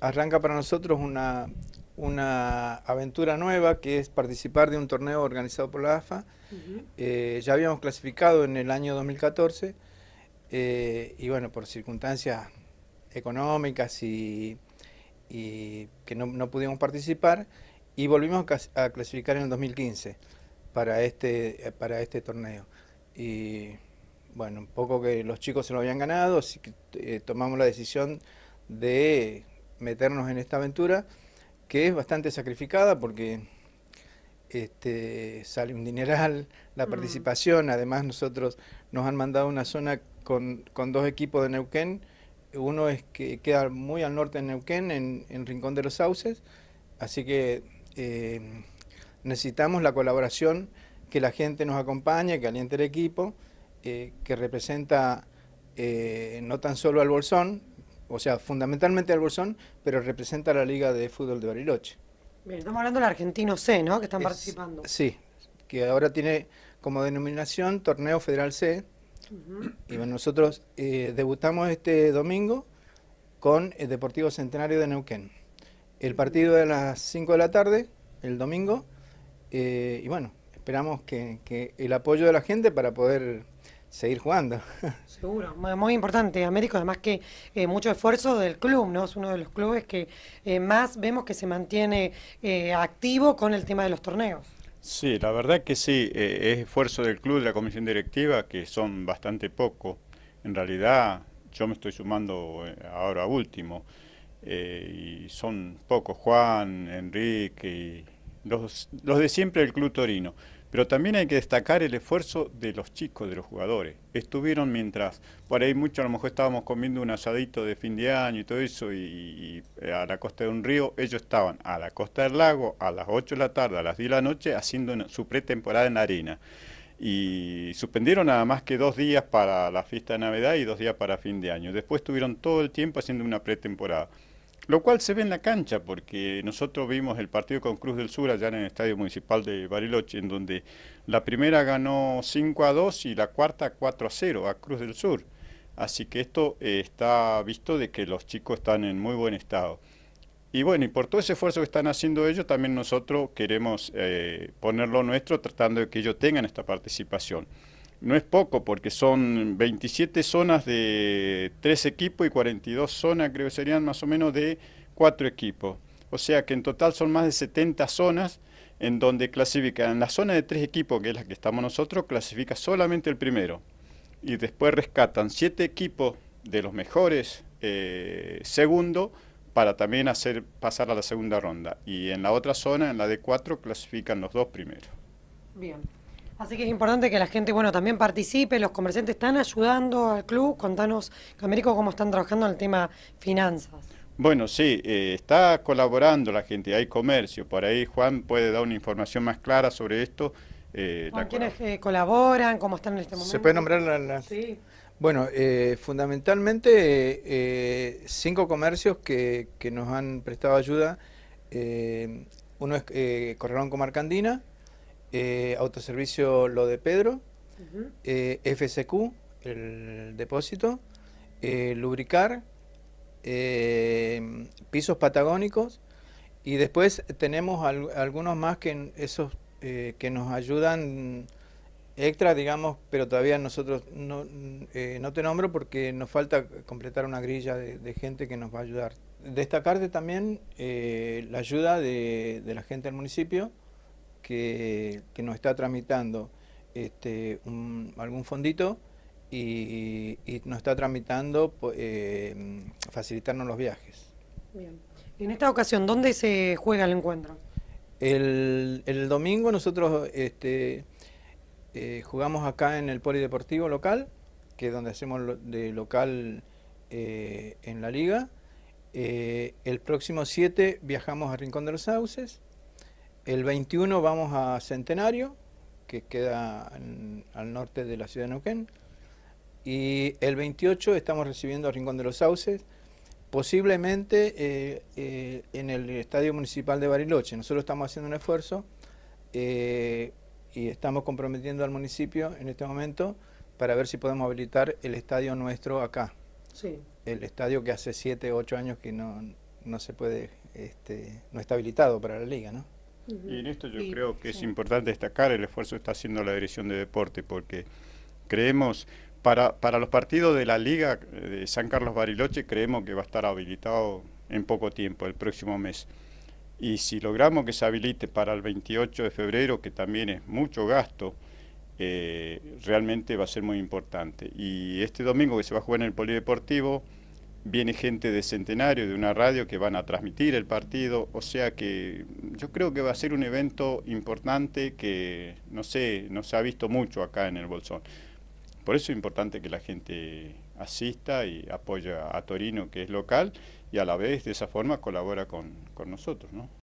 arranca para nosotros una, una aventura nueva que es participar de un torneo organizado por la AFA. Eh, ya habíamos clasificado en el año 2014 eh, y bueno, por circunstancias económicas y, que no, pudimos participar y volvimos a clasificar en el 2015 para este, para este torneo. Y bueno, un poco que los chicos se lo habían ganado, así que eh, tomamos la decisión de meternos en esta aventura, que es bastante sacrificada porque este, sale un dineral, la mm. participación, además nosotros nos han mandado una zona con, dos equipos de Neuquén, uno es que queda muy al norte de Neuquén, en, Rincón de los Sauces, así que eh, necesitamos la colaboración, que la gente nos acompañe, que aliente el equipo, eh, que representa eh, no tan solo al Bolsón, o sea, fundamentalmente Bolsón, pero representa a la Liga de Fútbol de Bariloche. Bien, estamos hablando del argentino C, ¿no? Que están participando. Sí, que ahora tiene como denominación Torneo Federal C. Y bueno, nosotros eh, debutamos este domingo con el Deportivo Centenario de Neuquén. El partido de las 5 de la tarde, el domingo, eh, y bueno, esperamos que el apoyo de la gente para poder seguir jugando. Seguro, muy importante. Américo, además que eh, mucho esfuerzo del club, ¿no? Es uno de los clubes que eh, más vemos que se mantiene eh, activo con el tema de los torneos. Sí, la verdad que sí, es esfuerzo del club, de la comisión directiva, que son bastante pocos. En realidad, yo me estoy sumando ahora a último, y son pocos, Juan, Enrique, y los, los de siempre del club torino. Pero también hay que destacar el esfuerzo de los chicos, de los jugadores. Estuvieron mientras, por ahí muchos a lo mejor estábamos comiendo un asadito de fin de año y todo eso, y, eh, a la costa de un río, ellos estaban a la costa del lago a las 8 de la tarde, a las 10 de la noche, haciendo su pretemporada en la arena. Y suspendieron nada más que dos días para la fiesta de Navidad y dos días para fin de año. Después estuvieron todo el tiempo haciendo una pretemporada. Lo cual se ve en la cancha, porque nosotros vimos el partido con Cruz del Sur allá en el Estadio Municipal de Bariloche, en donde la primera ganó 5 a 2 y la cuarta 4 a 0 a Cruz del Sur. Así que esto eh, está visto de que los chicos están en muy buen estado. Y bueno, y por todo ese esfuerzo que están haciendo ellos, también nosotros queremos eh, ponerlo nuestro, tratando de que ellos tengan esta participación. No es poco porque son 27 zonas de tres equipos y 42 zonas, creo que serían más o menos de cuatro equipos. O sea que en total son más de 70 zonas en donde clasifican. En la zona de tres equipos, que es la que estamos nosotros, clasifica solamente el primero. Y después rescatan siete equipos de los mejores eh, segundo para también hacer pasar a la segunda ronda. Y en la otra zona, en la de 4, clasifican los dos primeros. Bien. Así que es importante que la gente, bueno, también participe, los comerciantes están ayudando al club, contanos, Camerico, cómo están trabajando en el tema finanzas. Bueno, sí, eh, está colaborando la gente, hay comercio, por ahí Juan puede dar una información más clara sobre esto. ¿Con eh, quiénes eh, colaboran? ¿Cómo están en este momento? ¿Se puede nombrar la...? Sí. Bueno, fundamentalmente cinco comercios que, nos han prestado ayuda. uno es Corralón Comarcandina, eh, autoservicio Lo de Pedro, eh, FSQ, el depósito, eh, lubricar, pisos patagónicos y después tenemos algunos más que, esos, que nos ayudan extra, digamos, pero todavía nosotros no, no te nombro porque nos falta completar una grilla de, gente que nos va a ayudar. Destacarte también la ayuda de la gente del municipio, que, nos está tramitando este, algún fondito y, nos está tramitando eh, facilitarnos los viajes. Bien. En esta ocasión, ¿dónde se juega el encuentro? El, domingo nosotros este, eh, jugamos acá en el Polideportivo local, que es donde hacemos de local eh, en la liga. el próximo 7 viajamos a Rincón de los Sauces el 21 vamos a Centenario, que queda al norte de la ciudad de Neuquén. Y el 28 estamos recibiendo a Rincón de los Sauces, posiblemente eh, eh, en el Estadio Municipal de Bariloche. Nosotros estamos haciendo un esfuerzo eh, y estamos comprometiendo al municipio en este momento para ver si podemos habilitar el estadio nuestro acá. El estadio que hace 7, 8 años que no, no se puede, este, no está habilitado para la liga, ¿no? Y en esto yo creo que es importante destacar el esfuerzo que está haciendo la Dirección de Deporte, porque creemos, para, para los partidos de la Liga eh, de San Carlos Bariloche, creemos que va a estar habilitado en poco tiempo, el próximo mes. Y si logramos que se habilite para el 28 de febrero, que también es mucho gasto, eh, realmente va a ser muy importante. Y este domingo que se va a jugar en el Polideportivo, viene gente de Centenario, de una radio que van a transmitir el partido, o sea que yo creo que va a ser un evento importante que, no sé, no se ha visto mucho acá en el Bolsón. Por eso es importante que la gente asista y apoya a Torino, que es local, y a la vez de esa forma colabora con, con nosotros. ¿no?